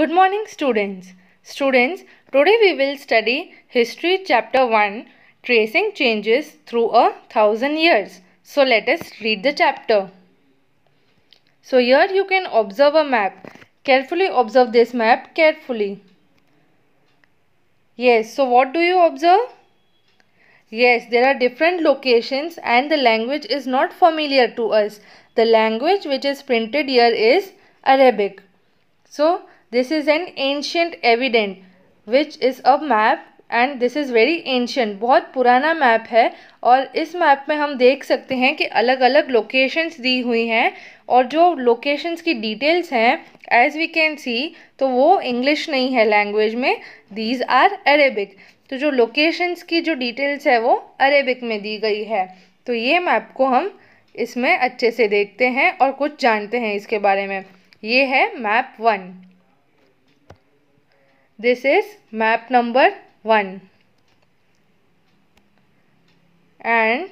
Good morning students. Students, today we will study History Chapter 1 Tracing Changes Through a Thousand Years. So let us read the chapter. So here you can observe a map. Carefully observe this map carefully. Yes, so what do you observe? Yes, there are different locations and the language is not familiar to us. The language which is printed here is Arabic. So, This is an ancient evident which is a map and this is very ancient बहुत पुराना map है और इस map में हम देख सकते हैं कि अलग अलग लोकेशंस दी हुई हैं और जो locations की डिटेल्स हैं एज वी कैन सी तो वो इंग्लिश नहीं है लैंग्वेज में दीज आर अरेबिक तो जो locations की जो डिटेल्स है वो अरेबिक में दी गई है तो ये मैप को हम इसमें अच्छे से देखते हैं और कुछ जानते हैं इसके बारे में ये है map one This is map number 1. And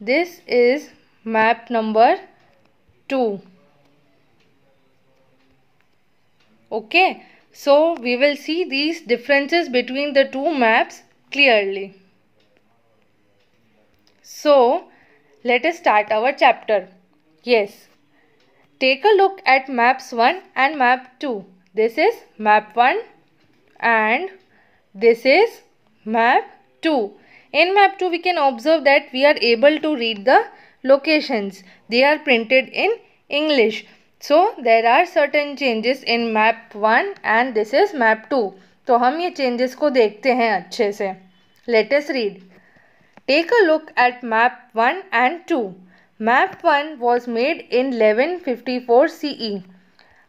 this is map number 2. Okay. So we will see these differences between the two maps clearly. So let us start our chapter. Yes. Take a look at maps 1 and map 2. This is map 1 and this is map 2. In map 2 we can observe that we are able to read the locations. They are printed in English. So there are certain changes in map 1 and this is map 2. तो हम ये changes को देखते हैं अच्छे से. Let us read. Take a look at map 1 and 2. Map 1 was made in 1154 CE.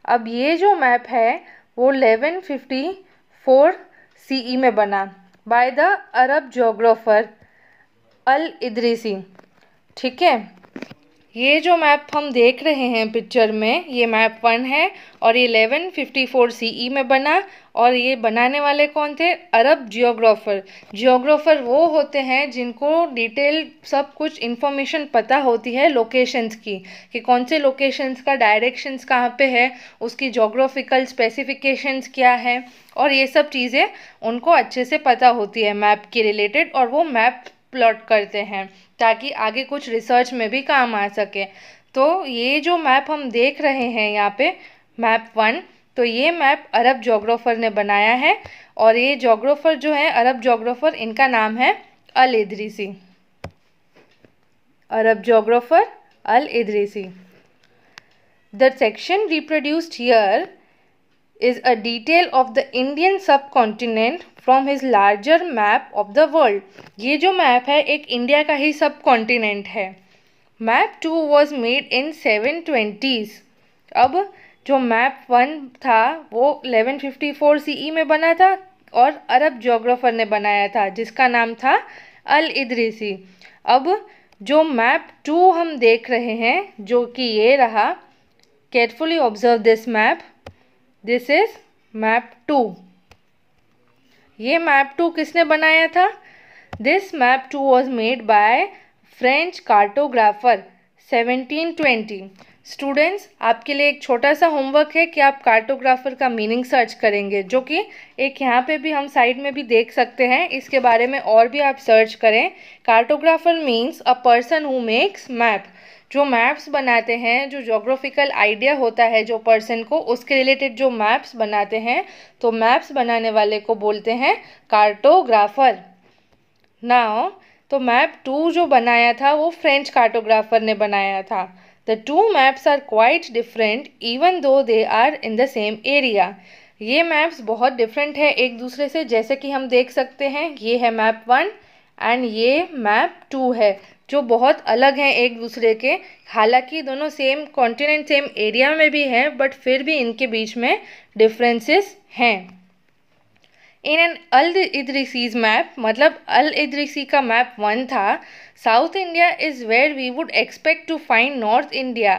अब ये जो map है वो 1154 फोर सी e में बना by the Arab geographer al Idrisi ठीक है ये जो मैप हम देख रहे हैं पिक्चर में ये मैप वन है और ये eleven fifty four C e में बना और ये बनाने वाले कौन थे अरब जियोग्राफर जियोग्राफर वो होते हैं जिनको डिटेल सब कुछ इन्फॉर्मेशन पता होती है लोकेशंस की कि कौन से लोकेशंस का डायरेक्शंस कहाँ पे है उसकी जोग्राफिकल स्पेसिफिकेशंस क्या है और ये सब चीज़ें उनको अच्छे से पता होती है मैप के रिलेटेड और वो मैप प्लॉट करते हैं ताकि आगे कुछ रिसर्च में भी काम आ सके तो ये जो मैप हम देख रहे हैं यहाँ पे मैप वन तो ये मैप अरब जोग्राफर ने बनाया है और ये जोग्राफर जो है अरब जोग्राफर इनका नाम है al Idrisi Arab geographer al Idrisi the section reproduced here is a detail of the Indian subcontinent from his larger map of the world ये जो मैप है एक इंडिया का ही सब कॉन्टिनेंट है map two was made in seven twenties अब जो map one था वो eleven fifty four C E में बना था और अरब जोग्राफर ने बनाया था जिसका नाम था अल इद्रीसी अब जो मैप टू हम देख रहे हैं जो कि ये रहा carefully observe this map this is map two ये मैप टू किसने बनाया था this map two was made by French cartographer 1720 students आपके लिए एक छोटा सा होमवर्क है कि आप कार्टोग्राफर का मीनिंग सर्च करेंगे जो कि एक यहाँ पे भी हम साइड में भी देख सकते हैं इसके बारे में और भी आप सर्च करें cartographer means a person who makes map जो मैप्स बनाते हैं जो जोग्राफिकल आइडिया होता है जो पर्सन को उसके रिलेटेड जो मैप्स बनाते हैं तो मैप्स बनाने वाले को बोलते हैं कार्टोग्राफर नाउ तो मैप टू जो बनाया था वो फ्रेंच कार्टोग्राफर ने बनाया था the two maps are quite different even though they are in the same area ये मैप्स बहुत डिफरेंट है एक दूसरे से जैसे कि हम देख सकते हैं ये है मैप वन एंड ये मैप टू है जो बहुत अलग हैं एक दूसरे के हालांकि दोनों सेम कॉन्टिनेंट सेम एरिया में भी हैं बट फिर भी इनके बीच में डिफरेंसेस हैं इन एन अल इद्रिसीज मैप मतलब अल इद्रिसी का मैप वन था south India is where we would expect to find north India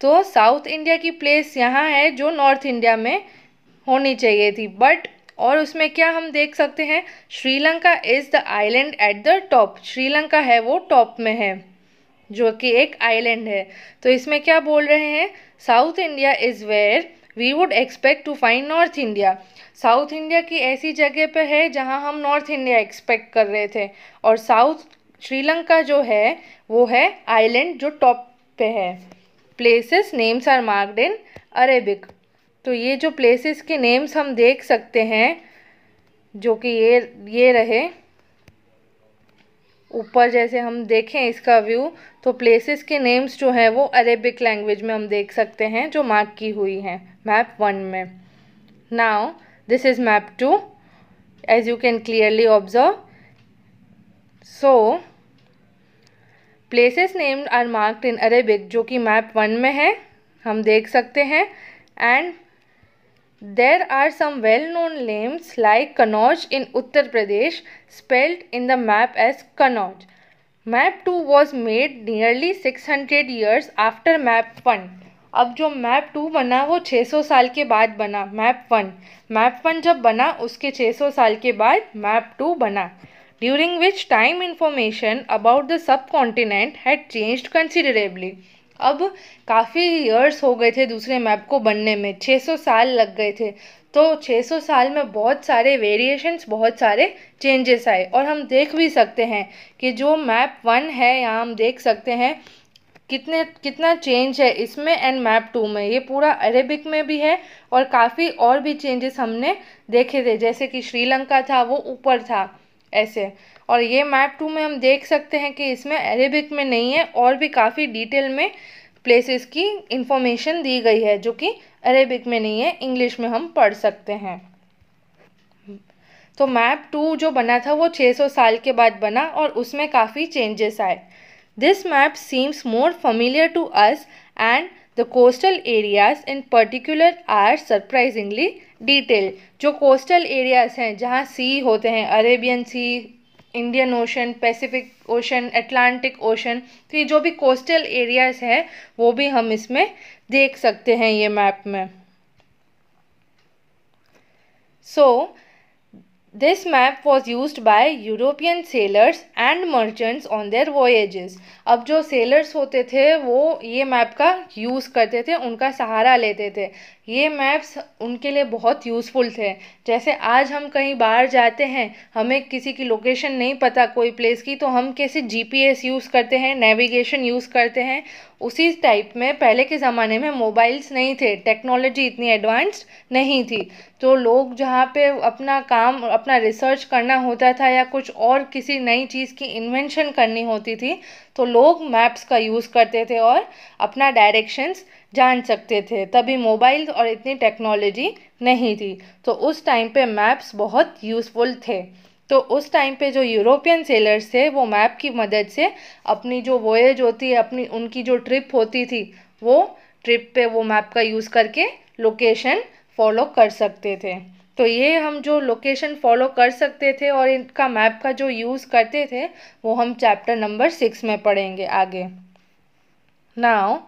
तो साउथ इंडिया की प्लेस यहाँ है जो नॉर्थ इंडिया में होनी चाहिए थी बट और उसमें क्या हम देख सकते हैं Sri Lanka is the island at the top Sri Lanka है वो टॉप में है जो कि एक आइलैंड है तो इसमें क्या बोल रहे हैं south India is where we would expect to find north India south India की ऐसी जगह पे है जहाँ हम नॉर्थ इंडिया एक्सपेक्ट कर रहे थे और साउथ श्रीलंका जो है वो है आइलैंड जो टॉप पे है places names are marked in Arabic तो ये जो प्लेसेस के नेम्स हम देख सकते हैं जो कि ये ये रहे ऊपर जैसे हम देखें इसका व्यू तो प्लेसेस के नेम्स जो हैं वो अरेबिक लैंग्वेज में हम देख सकते हैं जो मार्क की हुई हैं मैप वन में now this is map two as you can clearly observe so places named are marked in Arabic जो कि मैप वन में है हम देख सकते हैं and there are some well known names like Kannauj in Uttar Pradesh spelled in the map as Kannauj map two was made nearly six hundred years after map one अब जो मैप टू बना वो छः सौ साल के बाद बना मैप वन मैप वन जब बना उसके छः सौ साल के बाद मैप टू बना during which time information about the subcontinent had changed considerably अब काफ़ी ईयर्स हो गए थे दूसरे मैप को बनने में 600 साल लग गए थे तो 600 साल में बहुत सारे वेरिएशंस बहुत सारे चेंजेस आए और हम देख भी सकते हैं कि जो मैप वन है यहाँ हम देख सकते हैं कितने कितना चेंज है इसमें एंड मैप टू में ये पूरा अरेबिक में भी है और काफ़ी और भी चेंजेस हमने देखे थे जैसे कि श्रीलंका था वो ऊपर था ऐसे और ये मैप टू में हम देख सकते हैं कि इसमें अरेबिक में नहीं है और भी काफ़ी डिटेल में प्लेसेस की इंफॉर्मेशन दी गई है जो कि अरेबिक में नहीं है इंग्लिश में हम पढ़ सकते हैं तो मैप टू जो बना था वो 600 साल के बाद बना और उसमें काफ़ी चेंजेस आए this map seems more familiar to us and the coastal areas in particular are surprisingly detail जो कोस्टल एरियाज हैं जहाँ सी होते हैं Arabian sea Indian ocean Pacific ocean Atlantic ocean तो ये जो भी कोस्टल एरियाज़ हैं वो भी हम इसमें देख सकते हैं ये मैप में सो so, This map was used by European sailors and merchants on their voyages. अब जो sailors होते थे वो ये map का use करते थे उनका सहारा लेते थे ये मैप्स उनके लिए बहुत यूज़फुल थे जैसे आज हम कहीं बाहर जाते हैं हमें किसी की लोकेशन नहीं पता कोई प्लेस की तो हम कैसे एस यूज़ करते हैं नेविगेशन यूज़ करते हैं उसी टाइप में पहले के ज़माने में मोबाइल्स नहीं थे टेक्नोलॉजी इतनी एडवांस्ड नहीं थी तो लोग जहाँ पे अपना काम अपना रिसर्च करना होता था या कुछ और किसी नई चीज़ की इन्वेंशन करनी होती थी तो लोग मैप्स का यूज़ करते थे और अपना डायरेक्शंस जान सकते थे तभी मोबाइल और इतनी टेक्नोलॉजी नहीं थी तो उस टाइम पे मैप्स बहुत यूज़फुल थे तो उस टाइम पे जो यूरोपियन सेलर्स थे वो मैप की मदद से अपनी जो वोएज होती है अपनी उनकी जो ट्रिप होती थी वो ट्रिप पे वो मैप का यूज़ करके लोकेशन फॉलो कर सकते थे तो ये हम जो लोकेशन फॉलो कर सकते थे और इनका मैप का जो यूज़ करते थे वो हम चैप्टर नंबर सिक्स में पढ़ेंगे आगे now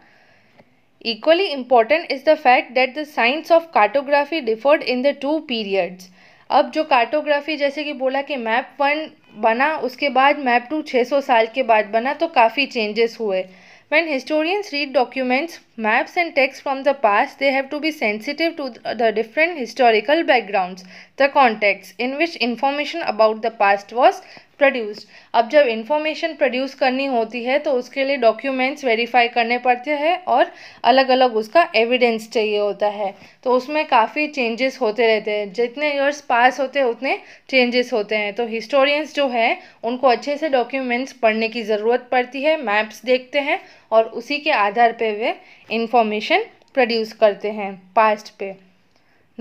equally important is the fact that the science of cartography differed in the two periods अब जो कार्टोग्राफी जैसे कि बोला कि मैप वन बना उसके बाद मैप टू 600 साल के बाद बना तो काफ़ी चेंजेस हुए When historians read documents, maps and texts from the past, they have to be sensitive to the different historical backgrounds, the contexts in which information about the past was produced अब जब information produce करनी होती है तो उसके लिए documents verify करने पड़ते हैं और अलग अलग उसका एविडेंस चाहिए होता है तो उसमें काफ़ी चेंजेस होते रहते हैं जितने ईयर्स पास होते हैं उतने चेंजेस होते हैं तो हिस्टोरियंस जो है उनको अच्छे से डॉक्यूमेंट्स पढ़ने की ज़रूरत पड़ती है मैप्स देखते हैं और उसी के आधार पर वे इंफॉर्मेशन प्रोड्यूस करते हैं पास्ट पे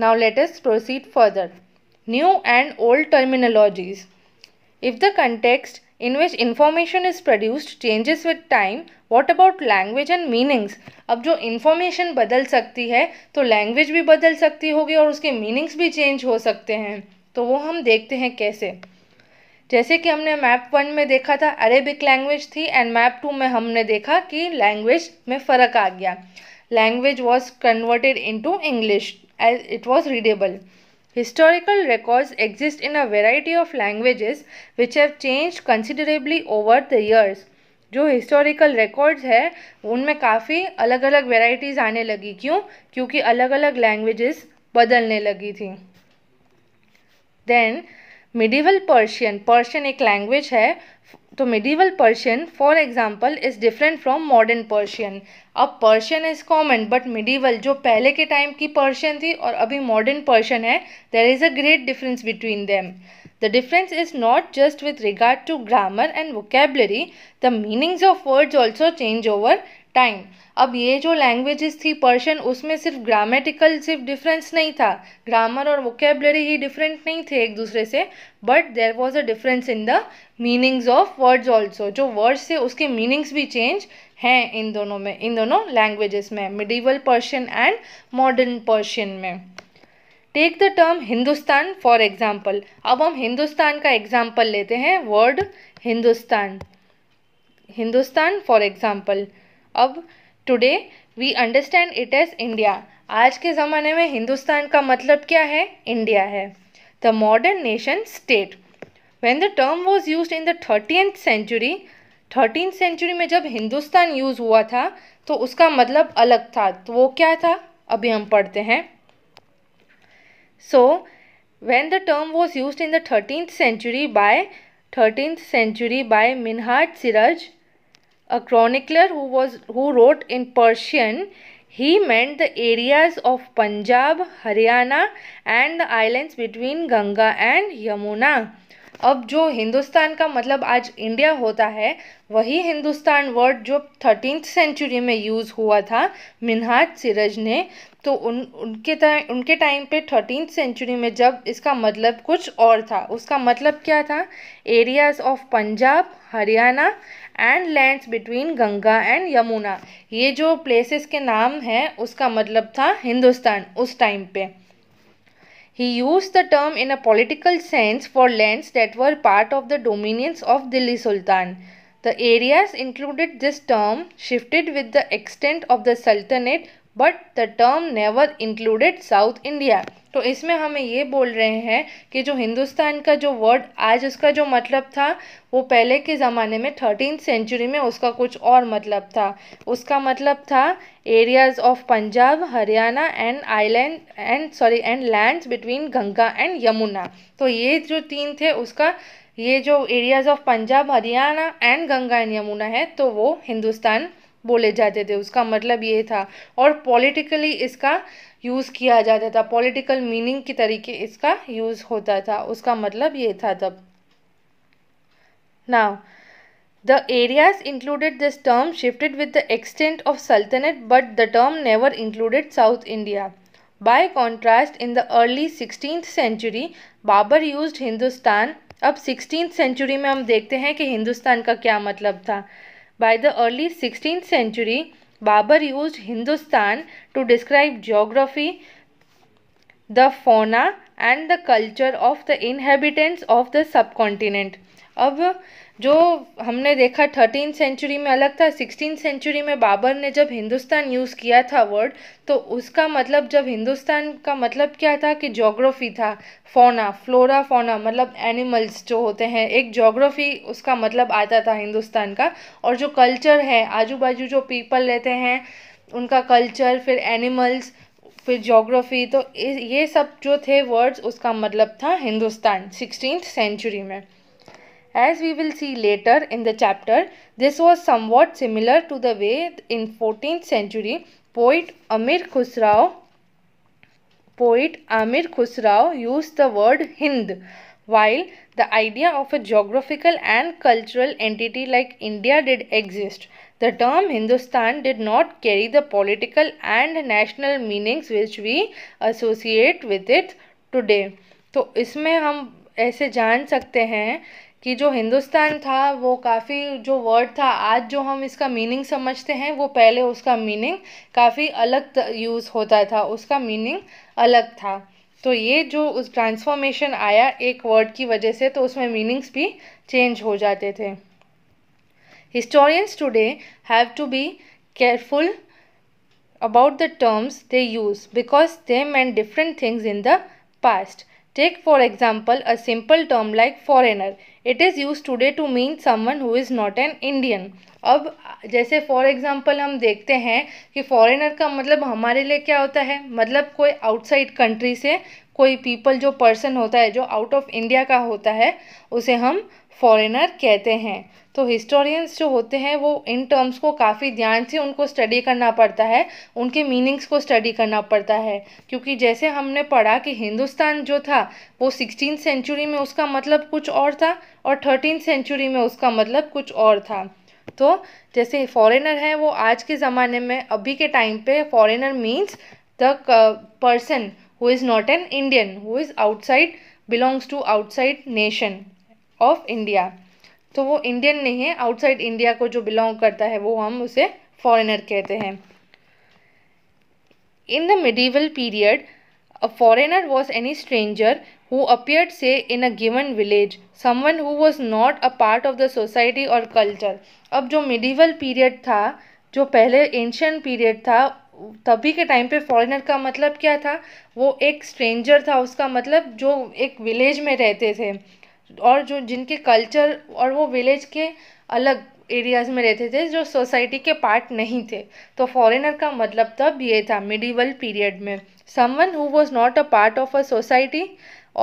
now latest proceed further new and old terminologies If the context in which information is produced changes with time, what about language and meanings? अब जो information बदल सकती है तो language भी बदल सकती होगी और उसके meanings भी change हो सकते हैं तो वो हम देखते हैं कैसे जैसे कि हमने मैप वन में देखा था अरेबिक लैंग्वेज थी एंड मैप टू में हमने देखा कि लैंग्वेज में फ़र्क आ गया language was converted to English as it was readable Historical records exist in a variety of languages which have changed considerably over the years. जो हिस्टोरिकल रिकॉर्ड्स है उनमें काफ़ी अलग अलग वेराइटीज़ आने लगी क्यों क्योंकि अलग अलग लैंग्वेजेस बदलने लगी थी देन मिडिवल पर्शियन पर्शियन एक लैंग्वेज है तो medieval Persian for example is different from modern Persian अब Persian is common but medieval जो पहले के टाइम की पर्शियन थी और अभी मॉडर्न पर्शियन है there is a great difference between them the difference is not just with regard to grammar and vocabulary the meanings of words also change over time अब ये जो लैंग्वेजेस थी Persian उसमें सिर्फ ग्रामेटिकल सिर्फ difference नहीं था ग्रामर और वोकेबलरी ही डिफरेंट नहीं थे एक दूसरे से but there was a difference in the meanings of words also जो वर्ड्स थे उसके मीनिंग्स भी चेंज हैं इन दोनों में इन दोनों लैंग्वेजेस में medieval Persian and modern Persian में take the term Hindustan for example अब हम हिंदुस्तान का एग्जाम्पल लेते हैं word Hindustan Hindustan for example अब today we understand it as India आज के ज़माने में हिंदुस्तान का मतलब क्या है इंडिया है the modern nation state when the term was use in the thirteen century thirteen century में जब हिंदुस्तान यूज़ हुआ था तो उसका मतलब अलग था तो वो क्या था अभी हम पढ़ते हैं so when the term was use in the thirteen century by thirteen century by Minhaj Siraj a chronicler who was who wrote in Persian he meant the areas of Punjab, Haryana and the islands between Ganga and Yamuna. अब जो हिंदुस्तान का मतलब आज India होता है वही Hindustan word जो thirteen century में यूज़ हुआ था मिनहाज सिरज ने तो उन उनके टाइम उनके टाइम पे थर्टीन सेंचुरी में जब इसका मतलब कुछ और था उसका मतलब क्या था areas of Punjab Haryana and lands between Ganga and Yamuna ये जो प्लेसेस के नाम हैं उसका मतलब था हिंदुस्तान उस टाइम पे He used the term in a political sense for lands that were part of the dominions of Delhi Sultan. The areas included this term shifted with the extent of the Sultanate but the term never included South India तो इसमें हमें ये बोल रहे हैं कि जो हिंदुस्तान का जो वर्ड आज उसका जो मतलब था वो पहले के ज़माने में थर्टीन सेंचुरी में उसका कुछ और मतलब था उसका मतलब था areas of Punjab Haryana and island and sorry and land between Ganga and Yamuna तो ये जो तीन थे उसका ये जो areas of Punjab Haryana and Ganga and Yamuna है तो वो हिंदुस्तान बोले जाते थे उसका मतलब ये था और पॉलिटिकली इसका यूज़ किया जाता था पॉलिटिकल मीनिंग के तरीके इसका यूज़ होता था उसका मतलब ये था तब now the areas included this term shifted with the extent of sultanate but the term never included South India by contrast in the early sixteen century Babur use Hindustan अब सिक्सटीन सेंचुरी में हम देखते हैं कि हिंदुस्तान का क्या मतलब था By the early 16th century, Babar used Hindustan to describe geography, the fauna and the culture of the inhabitants of the subcontinent. अब जो हमने देखा थर्टीन सेंचुरी में अलग था सिक्सटीन सेंचुरी में बाबर ने जब हिंदुस्तान यूज़ किया था वर्ड तो उसका मतलब जब हिंदुस्तान का मतलब क्या था कि जोग्राफी था फोना फ्लोरा फोना मतलब एनिमल्स जो होते हैं एक जोग्राफी उसका मतलब आता था हिंदुस्तान का और जो कल्चर है आजू बाजू जो पीपल रहते हैं उनका कल्चर फिर एनिमल्स फिर जोग्राफी तो ये सब जो थे वर्ड्स उसका मतलब था हिंदुस्तान सिक्सटीन सेंचुरी में As we will see later in the chapter, this was somewhat similar to the way in 14th century poet Amir Khusrau poet Amir Khusrau used the word Hind while the idea of a geographical and cultural entity like India did exist, the term Hindustan did not carry the political and national meanings which we associate with it today. So, इसमें हम ऐसे कि जो हिंदुस्तान था वो काफ़ी जो word था आज जो हम इसका मीनिंग समझते हैं वो पहले उसका मीनिंग काफ़ी अलग यूज़ होता था उसका मीनिंग अलग था तो ये जो उस ट्रांसफॉर्मेशन आया एक वर्ड की वजह से तो उसमें मीनिंग्स भी चेंज हो जाते थे historians today have to be careful about the terms they use because they mean different things in the past take for example a simple term like foreigner it is use today to mean someone who is not an Indian अब जैसे for example हम देखते हैं कि foreigner का मतलब हमारे लिए क्या होता है मतलब कोई आउटसाइड कंट्री से कोई पीपल जो पर्सन होता है जो आउट ऑफ इंडिया का होता है उसे हम फॉरेनर कहते हैं तो हिस्टोरियंस जो होते हैं वो इन टर्म्स को काफ़ी ध्यान से उनको स्टडी करना पड़ता है उनके मीनिंग्स को स्टडी करना पड़ता है क्योंकि जैसे हमने पढ़ा कि हिंदुस्तान जो था वो सिक्सटीन सेंचुरी में उसका मतलब कुछ और था और थर्टीन सेंचुरी में उसका मतलब कुछ और था तो जैसे फॉरेनर हैं वो आज के ज़माने में अभी के टाइम पे foreigner means the person who is not an Indian who is outside belongs to outside nation of India तो वो इंडियन नहीं है आउटसाइड इंडिया को जो बिलोंग करता है वो हम उसे फॉरेनर कहते हैं in the medieval period a foreigner was any stranger who appear say in a given village someone who was not a part of the society और कल्चर अब जो मिडिवल पीरियड था जो पहले एंशंट पीरियड था तभी के टाइम पे फॉरेनर का मतलब क्या था वो एक स्ट्रेंजर था उसका मतलब जो एक विलेज में रहते थे और जो जिनके कल्चर और वो विलेज के अलग एरियाज़ में रहते थे जो सोसाइटी के पार्ट नहीं थे तो फॉरेनर का मतलब तब ये था मिडिवल पीरियड में someone who was not a part of a society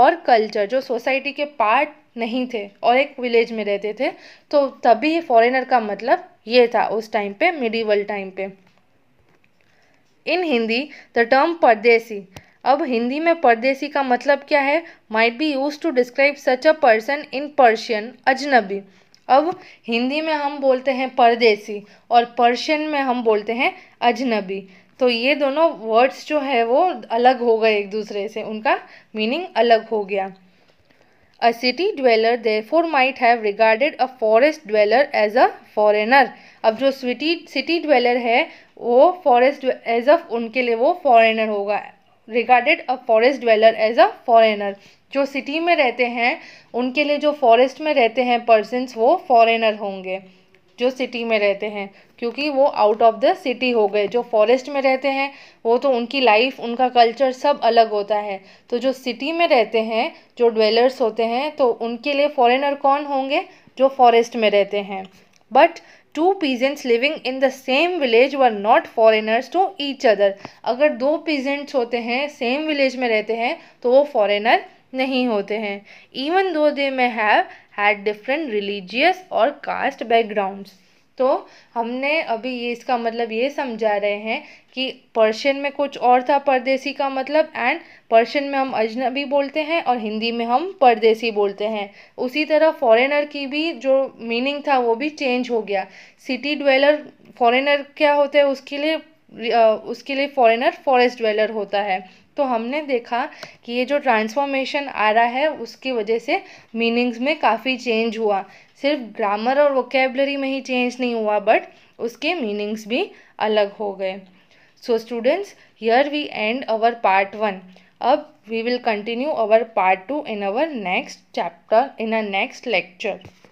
और कल्चर जो सोसाइटी के पार्ट नहीं थे और एक विलेज में रहते थे तो तभी फॉरेनर का मतलब ये था उस टाइम पे मिडिवल टाइम पे इन हिंदी द टर्म परदेसी अब हिंदी में परदेसी का मतलब क्या है might be use to describe such a person in Persian अजनबी अब हिंदी में हम बोलते हैं परदेसी और पर्शियन में हम बोलते हैं अजनबी तो ये दोनों वर्ड्स जो है वो अलग हो गए एक दूसरे से उनका मीनिंग अलग हो गया a city dweller therefore might have regarded a forest dweller as a foreigner अब जो सिटी सिटी ड्वेलर है वो फॉरेस्ट एज अ उनके लिए वो फॉरेनर होगा regarded a forest dweller as a foreigner जो सिटी में रहते हैं उनके लिए जो फॉरेस्ट में रहते हैं पर्सनस वो फॉरेनर होंगे जो सिटी में रहते हैं क्योंकि वो आउट ऑफ द सिटी हो गए जो फॉरेस्ट में रहते हैं वो तो उनकी लाइफ उनका कल्चर सब अलग होता है तो जो सिटी में रहते हैं जो ड्वेलर्स होते हैं तो उनके लिए फॉरेनर कौन होंगे जो फॉरेस्ट में रहते हैं but two peasants living in the same village were not foreigners to each other अगर दो पीजेंट्स होते हैं सेम विलेज में रहते हैं तो वो फॉरेनर नहीं होते हैं even though they may have had different religious और कास्ट बैकग्राउंड्स तो हमने अभी ये इसका मतलब ये समझा रहे हैं कि पर्शियन में कुछ और था परदेसी का मतलब एंड पर्शियन में हम अजनबी बोलते हैं और हिंदी में हम परदेसी बोलते हैं उसी तरह फॉरेनर की भी जो मीनिंग था वो भी चेंज हो गया सिटी ड्वेलर फॉरेनर क्या होते हैं उसके लिए उसके लिए फॉरेनर फॉरेस्ट ड्वेलर होता है तो हमने देखा कि ये जो ट्रांसफॉर्मेशन आ रहा है उसकी वजह से मीनिंग्स में काफ़ी चेंज हुआ सिर्फ ग्रामर और वोकेबलरी में ही चेंज नहीं हुआ बट उसके मीनिंग्स भी अलग हो गए so students here we end our part one अब we will continue our part two in our next chapter in a next lecture